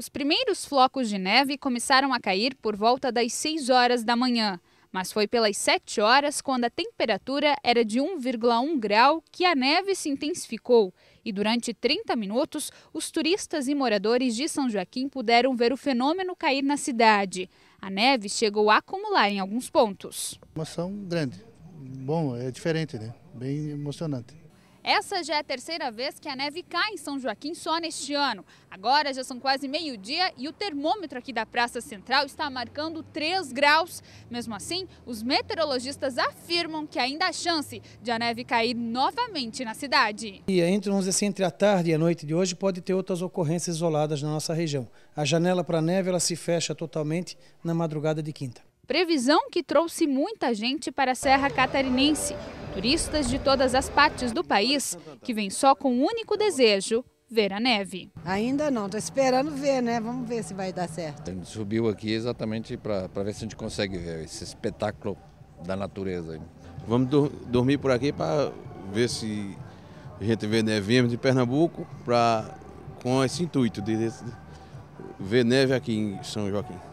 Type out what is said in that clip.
Os primeiros flocos de neve começaram a cair por volta das 6 horas da manhã, mas foi pelas 7 horas, quando a temperatura era de 1,1 grau, que a neve se intensificou. E durante 30 minutos, os turistas e moradores de São Joaquim puderam ver o fenômeno cair na cidade. A neve chegou a acumular em alguns pontos. Uma grande. Bom, é diferente, né? Bem emocionante. Essa já é a terceira vez que a neve cai em São Joaquim só neste ano. Agora já são quase meio-dia e o termômetro aqui da Praça Central está marcando 3 graus. Mesmo assim, os meteorologistas afirmam que ainda há chance de a neve cair novamente na cidade. E entre, assim, entre a tarde e a noite de hoje pode ter outras ocorrências isoladas na nossa região. A janela para a neve ela se fecha totalmente na madrugada de quinta. Previsão que trouxe muita gente para a Serra Catarinense. Turistas de todas as partes do país que vêm só com um único desejo, ver a neve. Ainda não, estou esperando ver, né? Vamos ver se vai dar certo. A gente subiu aqui exatamente para ver se a gente consegue ver esse espetáculo da natureza. Vamos do, dormir por aqui para ver se a gente vê neve. Viemos de Pernambuco pra, com esse intuito de, de ver neve aqui em São Joaquim.